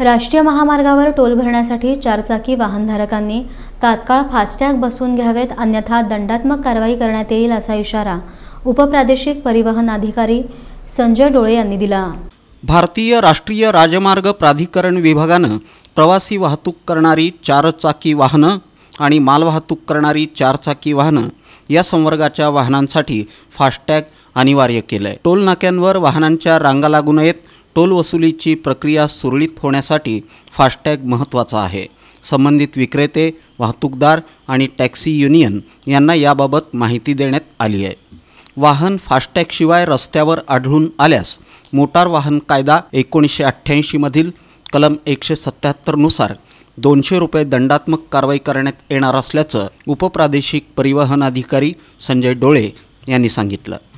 राष्ट्रीय महामार्गावर टोल भरण्यासाठी चारचाकी वाहनधारकांनी तात्काळ फास्टॅग बसवून घ्यावेत अन्यथा दंडात्मक कारवाई करण्यात येईल असा इशारा उपप्रादेशिक परिवहन अधिकारी संजय डोळे यांनी दिला भारतीय राष्ट्रीय राजमार्ग प्राधिकरण विभागानं प्रवासी वाहतूक करणारी चारचाकी वाहनं आणि मालवाहतूक करणारी चारचाकी वाहनं या संवर्गाच्या वाहनांसाठी फास्टॅग अनिवार्य केलं आहे टोल नाक्यांवर वाहनांच्या रांगा लागू नयेत टोल वसुलीची प्रक्रिया सुरळीत होण्यासाठी फास्टॅग महत्त्वाचा आहे संबंधित विक्रेते वाहतूकदार आणि टॅक्सी युनियन यांना याबाबत माहिती देण्यात आली आहे वाहन फास्टॅगशिवाय रस्त्यावर आढळून आल्यास मोटार वाहन कायदा एकोणीसशे अठ्ठ्याऐंशीमधील कलम एकशे सत्याहत्तरनुसार दोनशे रुपये दंडात्मक कारवाई करण्यात येणार असल्याचं उपप्रादेशिक परिवहन अधिकारी संजय डोळे यांनी सांगितलं